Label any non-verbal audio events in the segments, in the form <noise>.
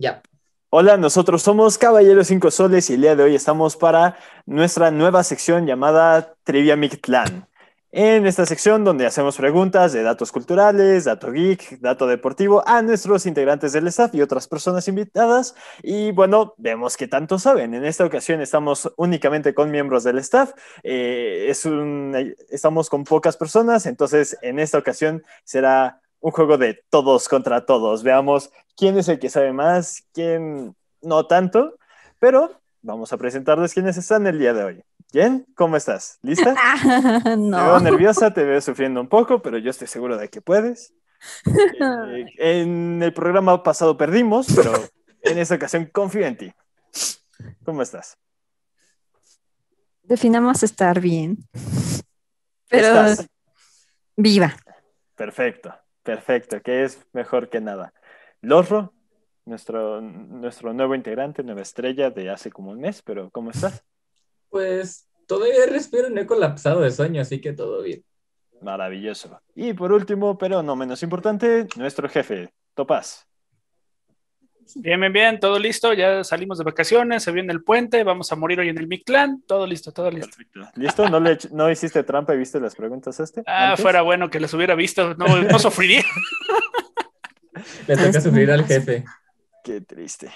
Ya. Hola, nosotros somos Caballeros Cinco Soles y el día de hoy estamos para nuestra nueva sección llamada Trivia Mictlán. En esta sección donde hacemos preguntas de datos culturales, dato geek, dato deportivo a nuestros integrantes del staff y otras personas invitadas. Y bueno, vemos que tanto saben. En esta ocasión estamos únicamente con miembros del staff. Eh, estamos con pocas personas, entonces en esta ocasión será un juego de todos contra todos. Veamos quién es el que sabe más, quién no tanto, pero vamos a presentarles quiénes están el día de hoy. Jen, ¿cómo estás? ¿Lista? <laughs> Ah, no. Te veo nerviosa, te veo sufriendo un poco, pero yo estoy seguro de que puedes. <laughs> Eh, en el programa pasado perdimos, pero en esta ocasión confío en ti. ¿Cómo estás? Definamos estar bien. Pero ¿Estás? viva. Perfecto. Perfecto, que es mejor que nada. Lorro, nuestro, nuestro nuevo integrante, nueva estrella de hace como un mes, pero ¿cómo estás? Pues todavía respiro, no he colapsado de sueño, así que todo bien. Maravilloso. Y por último, pero no menos importante, nuestro jefe, Topaz. Bien, bien, bien, todo listo, ya salimos de vacaciones, se viene el puente, vamos a morir hoy en el Mictlán, todo listo, todo listo. ¿Listo? ¿No, le, ¿No hiciste trampa y viste las preguntas este? Ah, fuera bueno que las hubiera visto, no, sufriría. <laughs> le toca este, sufrir al jefe. Qué triste.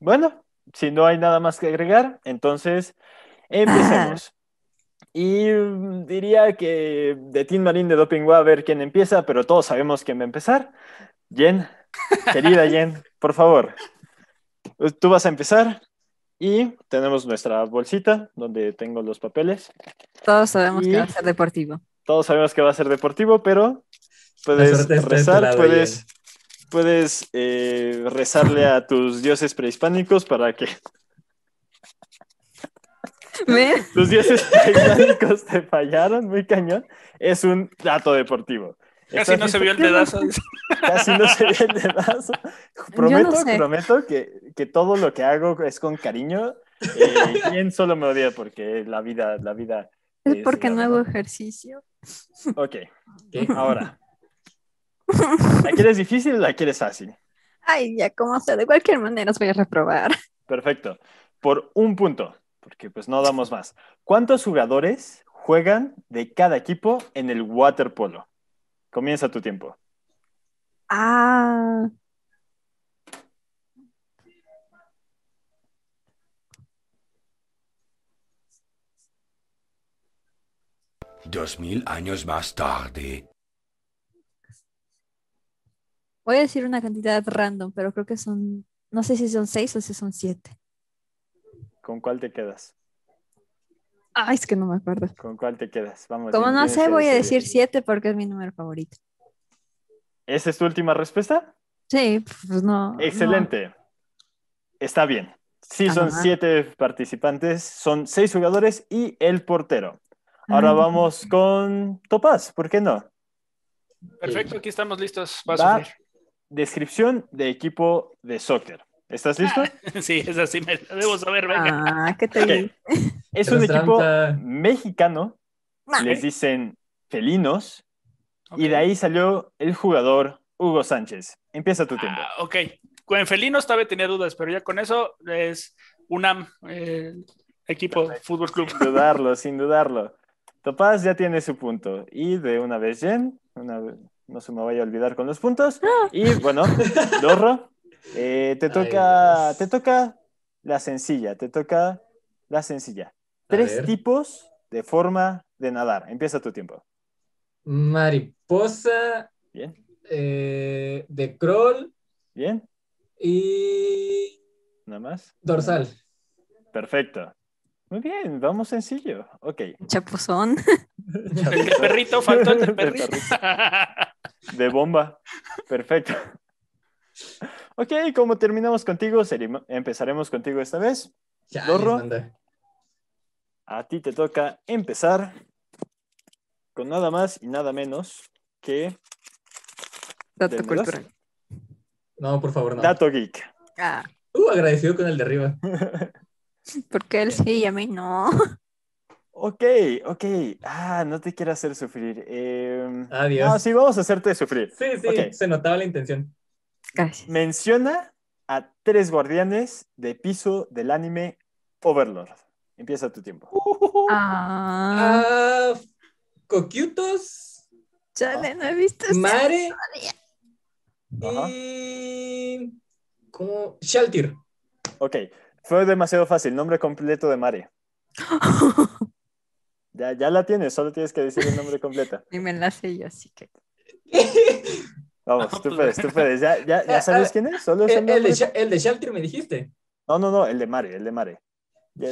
Bueno, si no hay nada más que agregar, entonces empecemos. <clears throat> Y mm, diría que de Team Marín de Doping va a ver quién empieza, pero todos sabemos quién va a empezar. Jen, Querida Jen, por favor, tú vas a empezar y tenemos nuestra bolsita donde tengo los papeles. Todos sabemos que va a ser deportivo. Todos sabemos que va a ser deportivo, pero puedes rezar, puedes, eh, rezarle a tus dioses prehispánicos para que tus dioses prehispánicos te fallaron, muy cañón. Es un dato deportivo. <laughs> Casi no se vio el dedazo. Casi <laughs> no se vio el dedazo. Prometo, prometo que, todo lo que hago es con cariño. Eh, <laughs> ¿Quién solo me odia porque la vida, la vida. Es, porque no hago ejercicio. Ok. Ahora. ¿La quieres difícil o la quieres fácil? Ay, ya, como sea, de cualquier manera os voy a reprobar. Perfecto. Por un punto, porque pues no damos más. ¿Cuántos jugadores juegan de cada equipo en el waterpolo? Comienza tu tiempo. Ah. Dos mil años más tarde. Voy a decir una cantidad random, pero creo que son, no sé si son seis o si son siete. ¿Con cuál te quedas? Ay, es que no me acuerdo. ¿Con cuál te quedas? Vamos. Como no sé, voy a decir siete porque es mi número favorito. ¿Esa es tu última respuesta? Sí, pues no. Excelente. Está bien. Sí, son siete participantes, son seis jugadores y el portero. Ah, Ahora vamos con Topaz, ¿por qué no? Perfecto, aquí estamos listos. Para descripción de equipo de soccer. ¿Estás listo? <laughs> sí, es así. me debo saber, venga. Ah, ¿qué te Es un equipo mexicano, les dicen felinos, y de ahí salió el jugador Hugo Sánchez. Empieza tu tiempo. Ah, ok, con felinos todavía tenía dudas, pero ya con eso es UNAM, eh, equipo Fútbol Club. Sin dudarlo, sin dudarlo. Topaz ya tiene su punto. Y de una vez Jen, no se me vaya a olvidar con los puntos. Ah. Y bueno, Dorro <laughs> Eh, te toca, te toca la sencilla, te toca la sencilla. Tres tipos de forma de nadar. Empieza tu tiempo. Mariposa. Bien. Eh, de crawl. Bien. Y. Nada más. Dorsal. Perfecto. Muy bien, vamos sencillo. Ok. Chapuzón. <laughs> perrito, faltó el perrito. De bomba. Perfecto. <laughs> Ok, como terminamos contigo, empezaremos contigo esta vez. a ti te toca empezar con nada más y nada menos que... Dato cultural. No, por favor, no. Dato geek. Ah. Uh, agradecido con el de arriba. <laughs> Porque él sí y a mí no. Ok, ok. Ah, no te quiero hacer sufrir. Em, Adiós. No, sí, vamos a hacerte sufrir. Sí, sí, se notaba la intención. Menciona a tres guardianes de piso del anime Overlord. Empieza tu tiempo. Uh-huh. Ah. ah no he visto Mare. Shaltir. Ok. Fue demasiado fácil. Nombre completo de Mare. <laughs> ya, la tienes, solo tienes que decir el nombre completo. <laughs> Y me enlace yo, así que. <laughs> Vamos, <laughs> tú puedes, tú puedes. ¿Ya, ya, ya ah, sabes ah, quién es? ¿Solo eh, el, de, el me dijiste. No, no, no, el de Mare, el de Mare.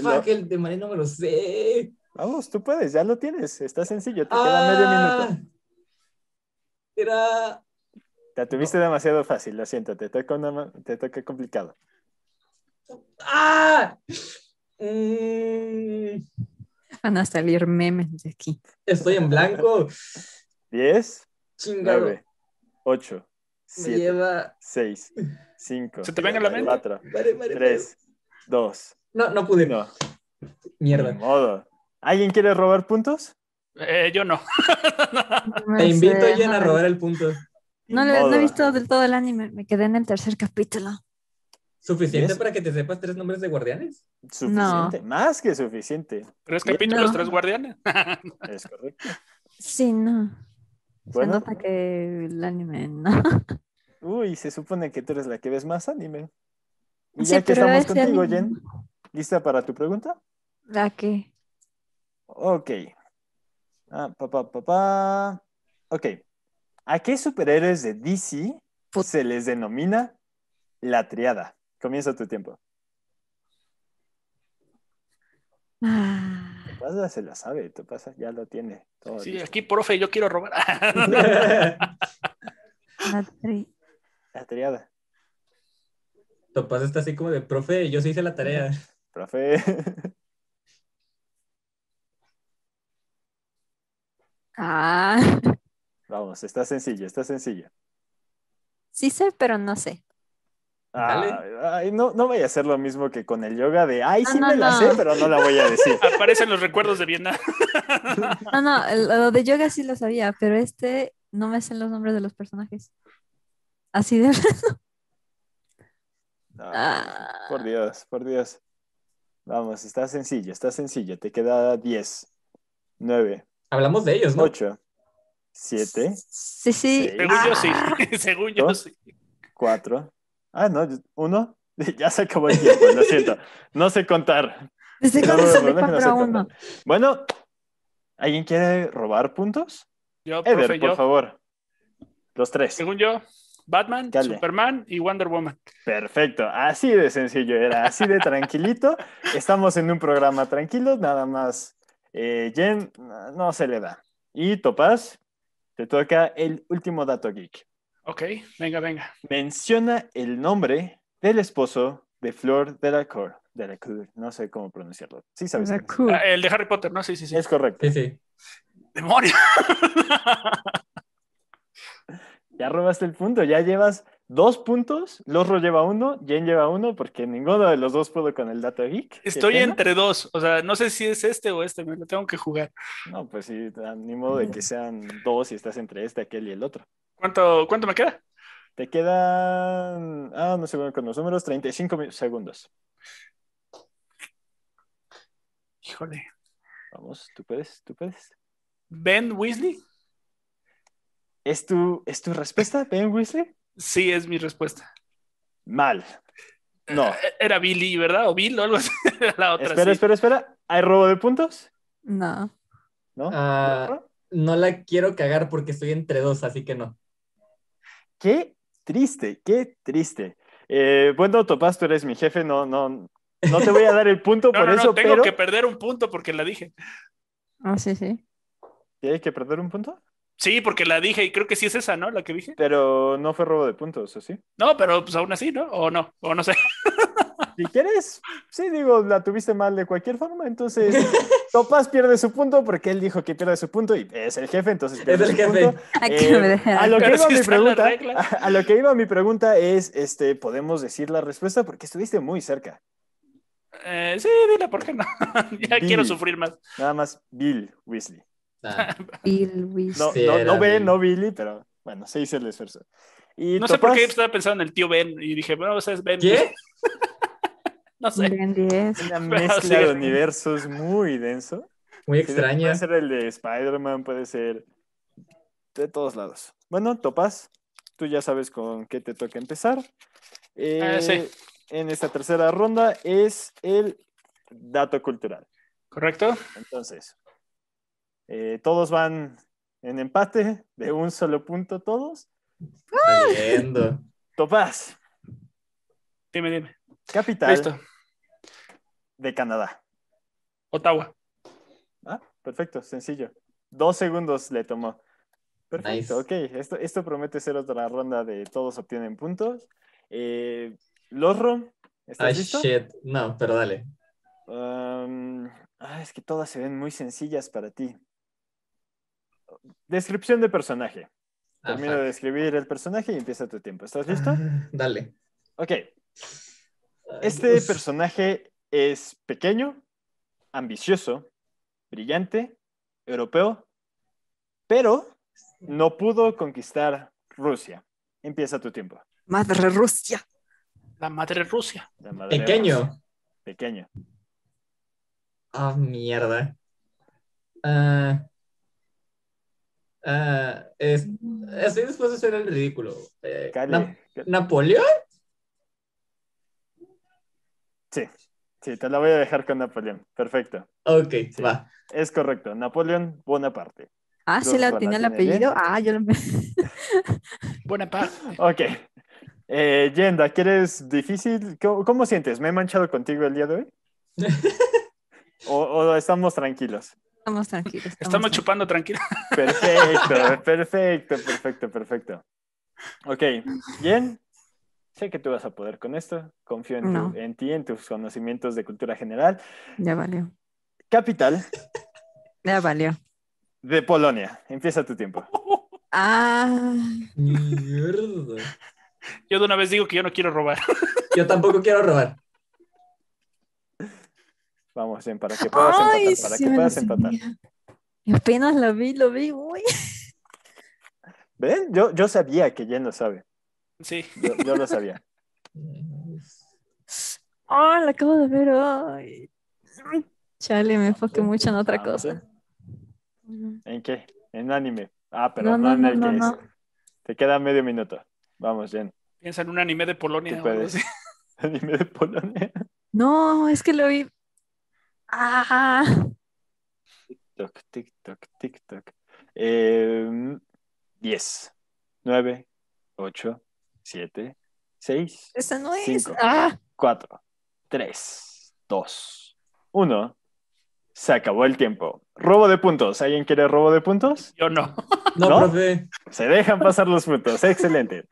Fuck, el de Mare no me lo sé. Vamos, tú puedes, ya lo tienes. Está sencillo, te queda medio ah. minuto. Era. te tuviste demasiado fácil, lo siento, te toca, una, te toca complicado. ¡Ah! Mm. Van a salir memes de aquí. Estoy en blanco. ¿Diez? Chingado. 8, 7, 6, 5, ¿Se te la mente? 4, 3, 2. No, no pude. No. Mierda. ¿Alguien quiere robar puntos? Eh, yo no. <laughs> te invito, a alguien a robar el punto. No, lo he visto del todo el anime, me quedé en el tercer capítulo. ¿Suficiente para que te sepas tres nombres de guardianes? Suficiente, más que suficiente. ¿Tres capítulos, tres guardianes? <laughs> es correcto. Sí, no se nota que el anime, ¿no? <laughs> Uy, se supone que tú eres la que ves más anime. Y ya que estamos este contigo, Jen, ¿lista para tu pregunta? ¿La qué? Ok. Ah, papá, papá. Ok. ¿A qué superhéroes de DC se les denomina la triada? Comienza tu tiempo. Ah pasa, se la sabe, te pasa, ya lo tiene. sí, aquí, profe, yo quiero robar. <laughs> la, tri... la triada. está así como de, profe, yo sí hice la tarea. <laughs> Profe. Ah. Vamos, está sencilla, está sencilla. Sí sé, pero no sé no, voy a hacer lo mismo que con el yoga de, ay, sí me sé, pero no la voy a decir. <laughs> Aparecen los recuerdos de Vietnam. <laughs> No, no, lo de yoga sí lo sabía, pero este no me hacen los nombres de los personajes. Así de ah. Por Dios, por Dios. Vamos, está sencillo, está sencillo. Te queda 10, 9. Hablamos de ellos, ¿no? 8, 7. Sí, sí. Según sí. Ah. <laughs> Según 4. Ah, no, uno. <laughs> Ya se acabó el tiempo, lo siento. No sé contar. bueno, ¿alguien quiere robar puntos? Yo, por favor. Los tres. Según yo, Batman, Superman y Wonder Woman. Perfecto, así de sencillo era, así de tranquilito. <laughs> Estamos en un programa tranquilo, nada más. Eh, Jen no se le da. Y Topaz, te toca el último dato geek. Ok, venga, venga. Menciona el nombre del esposo de Flor Delacour. la no sé cómo pronunciarlo. Sí, sabes. Ah, el de Harry Potter, ¿no? Sí, sí, sí. Es correcto. Sí, sí. ¡Demonio! <laughs> ya robaste el punto, ya llevas dos puntos, Losro lleva uno, Jen lleva uno, porque ninguno de los dos puedo con el Data Geek. Estoy entre dos, o sea, no sé si es este o este, me tengo que jugar. No, pues sí, ni modo de mm. que sean dos y estás entre este, aquel y el otro. ¿Cuánto, cuánto me queda? Te quedan, ah, no sé con los números, 35 segundos. Híjole. Vamos, tú puedes, tú puedes. Ben Weasley. ¿Es ¿Es tu respuesta, Ben Weasley? Sí, es mi respuesta. Mal. No. Eh, eh, era Billy, ¿verdad? O Bill no <laughs> La otra, espera, espera, espera. ¿Hay robo de puntos? No. Ah, ¿No? la quiero cagar porque estoy entre dos, así que no. Qué triste, qué triste. Eh, bueno, Topaz, tú eres mi jefe, no, no, no te voy a dar el punto <laughs> por no, eso. No, tengo que perder un punto porque la dije. Ah, sí, sí. ¿Tienes que perder un punto? Sí, porque la dije y creo que sí es esa, ¿no? La que dije. Pero no fue robo de puntos, ¿o sí? No, pero pues aún así, ¿no? O no, o no sé. <laughs> Si quieres, sí, digo, la tuviste mal de cualquier forma, entonces <laughs> Topaz pierde su punto porque él dijo que pierde su punto y es el jefe, entonces pierde el Punto. <laughs> Eh, a lo que iba mi pregunta, a, lo que iba mi pregunta es, este, podemos decir la respuesta porque estuviste muy cerca. Eh, sí, dile, ¿por qué no? ya quiero sufrir más. Nada más Bill Weasley. Ah. <laughs> Billy No, no, Ben, no Billy, pero bueno, se hizo el esfuerzo. Y no sé por qué estaba pensando en el tío Ben y dije, bueno, sea, es Ben. ¿Qué? <laughs> no sé. Ben Una mezcla de universos muy denso. Muy extraña. Puede ser el de Spider-Man, puede ser de todos lados. Bueno, Topaz, tú ya sabes con qué te toca empezar. Eh, ah, sí. En esta tercera ronda es el dato cultural. ¿Correcto? Entonces, eh, todos van en empate, de un solo punto todos. Topaz. Dime, dime. Capital Listo. de Canadá. Ottawa. Ah, perfecto, sencillo. Dos segundos le tomó. Perfecto, ok. Esto, promete ser otra ronda de todos obtienen puntos. Eh, Lorro, ¿estás ah, No, pero dale. Um, ah, es que todas se ven muy sencillas para ti. Descripción de personaje. Ah, Termino de describir el personaje y empieza tu tiempo. ¿Estás listo? Ah, dale. Ok. Este personaje es pequeño, ambicioso, brillante, europeo, pero no pudo conquistar Rusia. Empieza tu tiempo. Madre Rusia. La madre Rusia. pequeño. Pequeño. Ah, mierda. Ah, Ah, mm. así es, estoy dispuesto el ridículo. Eh, ¿Napoleón? Sí, sí, te la voy a dejar con Napoleón. Perfecto. Ok, va. Es correcto. Napoleón Bonaparte. Ah, se la tiene el apellido. Ah, yo lo. <laughs> Bonaparte. Ok. Eh, Yenda, ¿quieres difícil? ¿Cómo, sientes? ¿Me he manchado contigo el día de hoy? <laughs> ¿O, o estamos tranquilos? Estamos tranquilos. Estamos, chupando tranquilos. <laughs> Perfecto, perfecto, perfecto, perfecto. Ok, bien. Sé que tú vas a poder con esto. Confío en, ti, en tus conocimientos de cultura general. Ya valió. Capital. Ya valió. De Polonia. Empieza tu tiempo. Ah. Mierda. Yo de una vez digo que yo no quiero robar. Yo tampoco quiero robar. Vamos, Jen, para que puedas empatar. Para que puedas empatar. apenas lo vi, lo vi, uy. ¿Ven? Yo, yo sabía que Jen lo sabe. Sí. Yo, lo sabía. Oh, <laughs> la acabo de ver hoy. Chale, me enfoqué mucho en otra ah, cosa. ¿En qué? En anime. Ah, pero no, no, no en el no, Te queda medio minuto. Vamos, Jen. Piensa en un anime de Polonia. ¿Qué puedes? <laughs> ¿Anime de Polonia? No, es que lo vi Ah. Tic-toc, tic-toc, tic-toc. 10, 9, 8, 7, 6. no 4, 3, 2, 1. Se acabó el tiempo. Robo de puntos. ¿Alguien quiere robo de puntos? Yo no. No, ¿No? profe. Se dejan pasar los puntos. Excelente.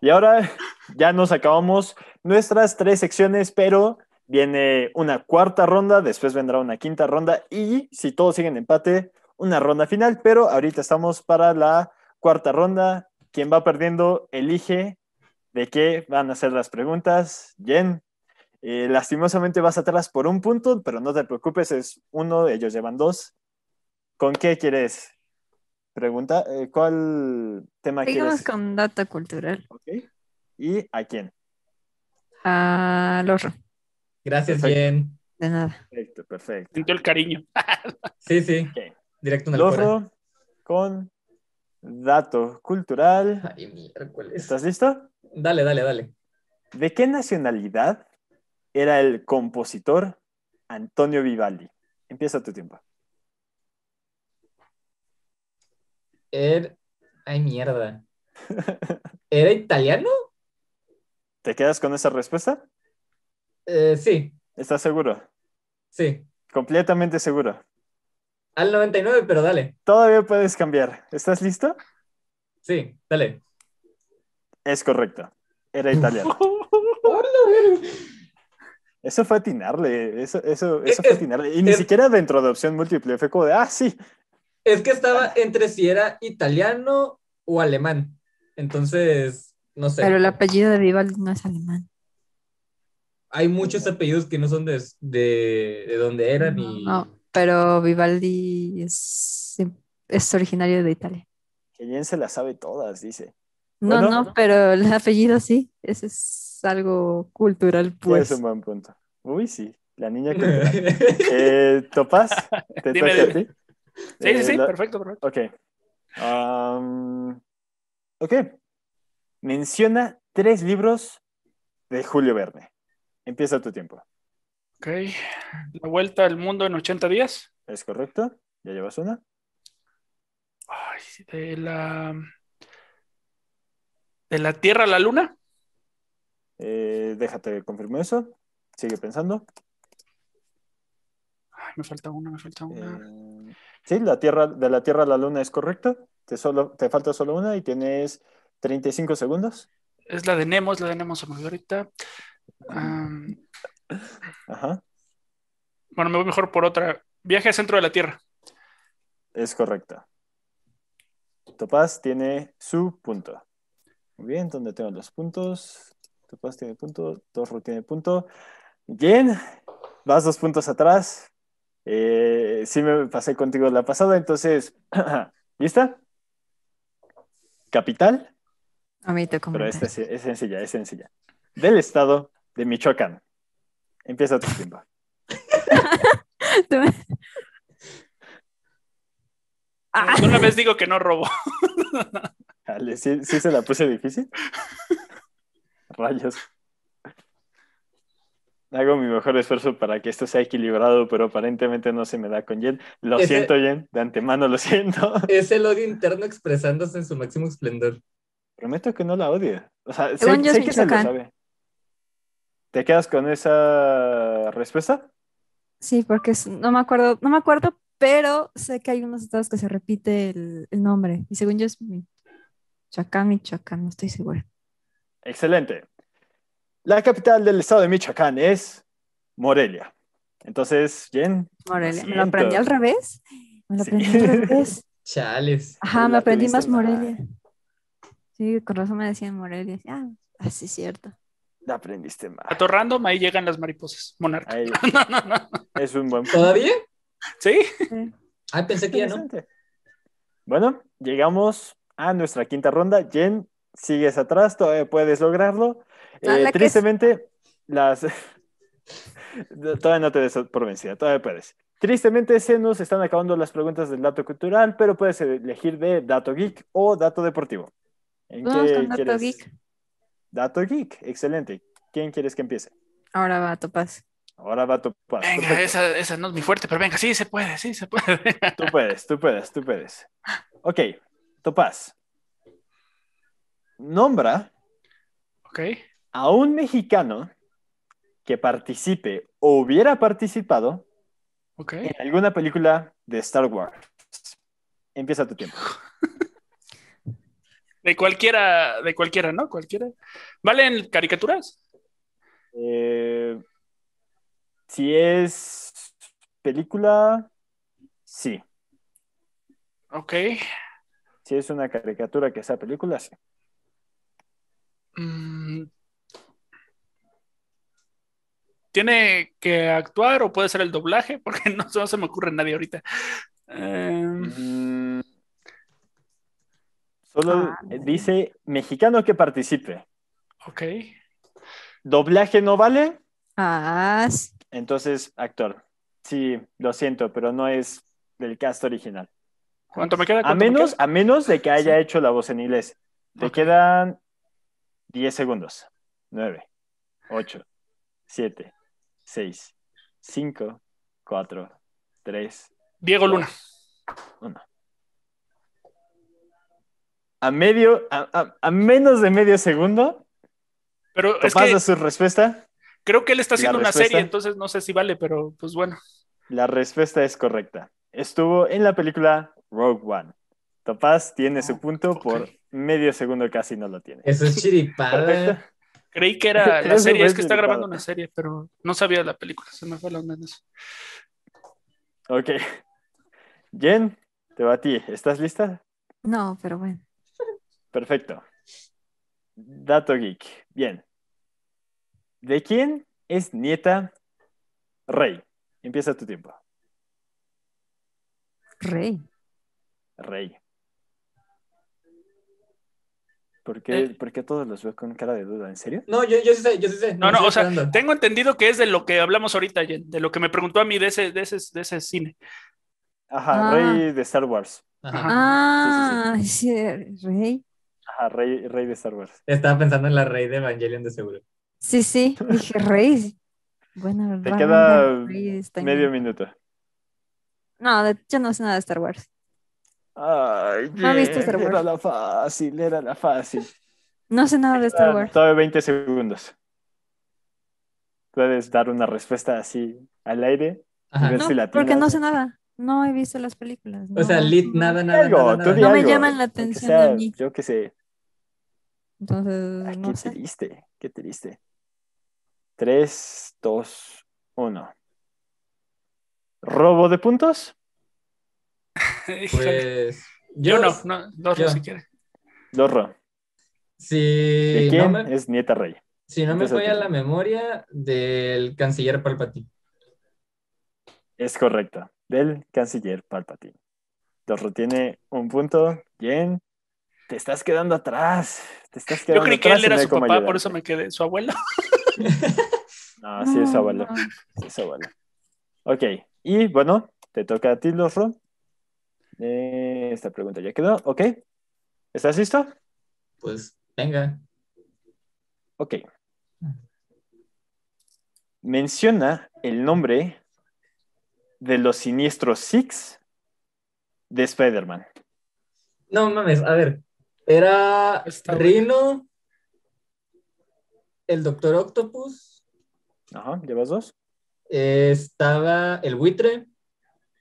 Y ahora ya nos acabamos nuestras tres secciones, pero viene una cuarta ronda, después vendrá una quinta ronda y si todos siguen empate, una ronda final, pero ahorita estamos para la cuarta ronda. Quien va perdiendo elige de qué van a ser las preguntas. Jen, eh, lastimosamente vas atrás por un punto, pero no te preocupes, es uno, ellos llevan dos. ¿Con qué quieres? Pregunta, eh, ¿cuál tema quieres? quieres? con data cultural. ¿Y a quién? A Lorro. Gracias, bien De nada. Perfecto, perfecto. Sintió el cariño. <laughs> sí, sí. Directo en el con dato cultural. ¿Estás listo? Dale, dale, dale. ¿De qué nacionalidad era el compositor Antonio Vivaldi? Empieza tu tiempo. Er... Ay, mierda. ¿Era italiano? <laughs> ¿Te quedas con esa respuesta? Eh, sí. ¿Estás seguro? Sí. Completamente seguro. Al 99, pero dale. Todavía puedes cambiar. ¿Estás listo? Sí, dale. Es correcto. Era italiano. <laughs> Eso fue atinarle, eso, fue atinarle. Y ni siquiera dentro de opción múltiple, fue como de, ah, sí. Es que estaba entre si era italiano o alemán. Entonces, no sé. Pero el apellido de Vivaldi no es alemán hay muchos apellidos que no son de, de, donde eran y... No, pero Vivaldi es, es originario de Italia. Que bien se las sabe todas, dice. No, no, pero el apellido sí, ese es algo cultural, pues. es un buen punto. Uy, sí, la niña que <laughs> eh, ¿Topaz? ¿Te toca a ti? Sí, sí, eh, sí, perfecto, perfecto. Ok. Um, ok. Menciona tres libros de Julio Verne. Empieza tu tiempo. Ok. La vuelta al mundo en 80 días. Es correcto. ¿Ya llevas una? Ay, de la. ¿De la Tierra a la Luna? Eh, déjate, confirmo eso. Sigue pensando. Ay, me falta una, me falta una. Eh, sí, la tierra, de la Tierra a la Luna es correcto, Te, solo, te falta solo una y tienes 35 segundos. Es la de Nemo, la de Nemo, ahorita. Ajá. Bueno, me voy mejor por otra. Viaje al centro de la Tierra. Es correcta. Topaz tiene su punto. Muy bien, ¿dónde tengo los puntos? Topaz tiene punto, Torro tiene punto. Bien, vas dos puntos atrás. Eh, sí me pasé contigo la pasada, entonces, <clears throat> ¿lista? Capital. A mí te Pero esta es, es sencilla, es sencilla. Del estado de Michoacán. Empieza tu timba. <laughs> Ah. Una vez digo que no robo. Dale, ¿sí, se la puse difícil? Rayos. Hago mi mejor esfuerzo para que esto sea equilibrado, pero aparentemente no se me da con Jen. Lo siento, Jen, de antemano lo siento. <laughs> Es el odio interno expresándose en su máximo esplendor. Prometo que no la odio. O sea, que se lo sabe. ¿Te quedas con esa respuesta? Sí, porque no me acuerdo, no me acuerdo, pero sé que hay unos estados que se repite el, nombre. Y según yo es Michoacán, Michoacán, no estoy segura. Excelente. La capital del estado de Michoacán es Morelia. Entonces, Jen. Morelia. ¿Me lo aprendí al revés? Me lo aprendí Chales. Ajá, me aprendí más Morelia. Sí, con razón me decían Morelia. Ah, así es cierto. Aprendiste más. Dato random, ahí llegan las mariposas. Monarca. <laughs> Es un buen. ¿Todavía? Sí. Ah, pensé que ya no. Bueno, llegamos a nuestra quinta ronda. Jen, sigues atrás, todavía puedes lograrlo. Ah, eh, tristemente, las. <laughs> todavía no te des por vencida, todavía puedes. Tristemente se nos están acabando las preguntas del dato cultural, pero puedes elegir de dato geek o dato deportivo. ¿En qué dato geek. Dato Geek, excelente. ¿Quién quieres que empiece? Ahora va, Topaz. Ahora va Topaz. Venga, esa, no es mi fuerte, pero venga, sí se puede, sí se puede. <laughs> tú puedes, tú puedes, tú puedes. Ok, Topaz. Nombra okay. a un mexicano que participe o hubiera participado okay. en alguna película de Star Wars. Empieza tu tiempo. <laughs> De cualquiera, de cualquiera, ¿no? Cualquiera. ¿Valen caricaturas? Eh, si es película, sí. Ok. Si es una caricatura que sea película, sí. Mm. ¿Tiene que actuar o puede ser el doblaje? <laughs> Porque no, se me ocurre nadie ahorita. Eh... Mm. Solo ah, eh, dice mexicano que participe. Ok. ¿Doblaje no vale? Ah. Entonces, actor. Sí, lo siento, pero no es del cast original. ¿Cuánto me queda? a, menos, a menos de que haya hecho la voz en inglés. Te quedan 10 segundos. 9, 8, 7, 6, 5, 4, 3. Diego Luna. 1 a medio, a, menos de medio segundo, pero es su respuesta. Creo que él está haciendo una serie, entonces no sé si vale, pero pues bueno. La respuesta es correcta. Estuvo en la película Rogue One. Topaz tiene su ah, punto por medio segundo, casi no lo tiene. Eso es chiripada. Creí que era <laughs> la serie, es que está grabando una serie, pero no sabía la película, se me fue la onda eso. Ok. Jen, te va a ti. ¿Estás lista? No, pero bueno. Perfecto. Dato geek. Bien. ¿De quién es nieta Rey? Empieza tu tiempo. Rey. Rey. Eh. ¿Por qué, todos los veo con cara de duda? ¿En serio? No, yo, yo sí sé, yo sé. No, no, o sea, tengo entendido que es de lo que hablamos ahorita, de lo que me preguntó a mí de ese, de ese, de ese cine. Ajá, ah. Rey de Star Wars. Ajá. Ah, sí. Rey. Ajá, rey, rey de Star Wars. Estaba pensando en la rey de Evangelion de seguro. Sí, sí, dije rey. Bueno, te queda este medio minuto. No, yo no sé nada de Star Wars. Ay, no he visto Star Wars. Era la fácil, era la fácil. No sé nada de Star Wars. Todavía 20 segundos. Puedes dar una respuesta así al aire. si porque no sé nada. No he visto las películas. O sea, lit, nada, nada. nada, No me llaman la atención a mí. Yo qué sé. Entonces, ah, qué triste, qué triste. 3, 2, 1. ¿Robo de puntos? <laughs> Pues yo no, no, Dorro si quiere. Dorro. ¿De quién es Nieta Rey? Si no me voy a la memoria del canciller Palpatine. Es correcto, del canciller Palpatine. Dorro tiene un punto. Bien te estás quedando atrás. Te estás quedando Yo creí que él era su papá, por eso me quedé. ¿Su abuelo? <laughs> no, sí es abuelo. Sí es abuelo. Ok, y bueno, te toca a ti, Lofro eh, esta pregunta ya quedó. Ok. ¿Estás listo? Pues venga. Ok. Menciona el nombre de los siniestros Six de Spider-Man. No mames, a ver, era Rino, el Doctor Octopus. Ajá, llevas dos. estaba el buitre.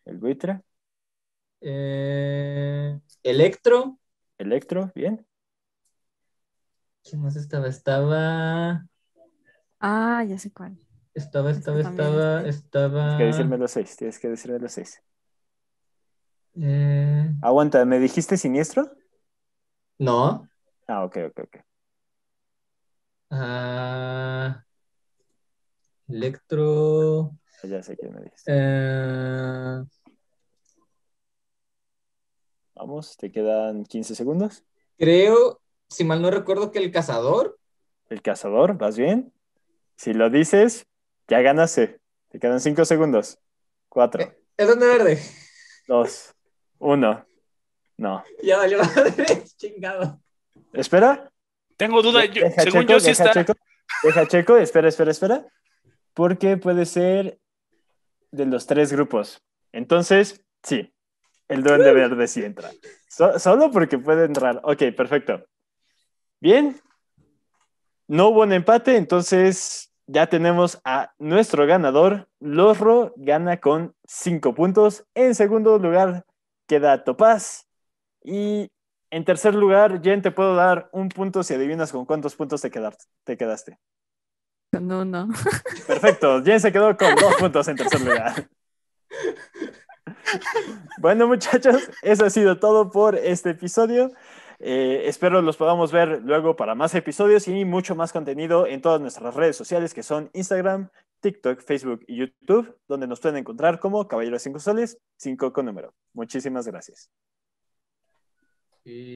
El buitre. Eh, Electro. Electro, bien. ¿Quién más estaba? Estaba. Ah, ya sé cuál. Estaba, este estaba, estaba, este. estaba. Tienes que decirme los seis, tienes que decirme los seis. Eh, Aguanta, ¿me dijiste siniestro? No. Ah, ok, ok, ok. Ah, electro. Ah, ya sé quién me dice. Eh, Vamos, te quedan 15 segundos. Creo, si mal no recuerdo, que el cazador. El cazador, ¿vas bien? Si lo dices, ya ganaste. Te quedan 5 segundos. 4. Es donde verde. 2. 1. No. Ya valió <laughs> chingado. ¿Espera? Tengo duda. según yo sí está. Checo, deja checo, espera, espera, espera. Porque puede ser de los tres grupos. Entonces, sí, el duende verde sí entra. solo porque puede entrar. Ok, perfecto. Bien. No hubo un empate, entonces ya tenemos a nuestro ganador. Lorro gana con cinco puntos. En segundo lugar queda Topaz y en tercer lugar, Jen, te puedo dar un punto si adivinas con cuántos puntos te, quedaste. No, no. <laughs> Perfecto, Jen se quedó con dos puntos en tercer lugar. Bueno, muchachos, eso ha sido todo por este episodio. Eh, espero los podamos ver luego para más episodios y mucho más contenido en todas nuestras redes sociales que son Instagram, TikTok, Facebook y YouTube, donde nos pueden encontrar como Caballeros 5 Soles, 5 con número. Muchísimas gracias. Okay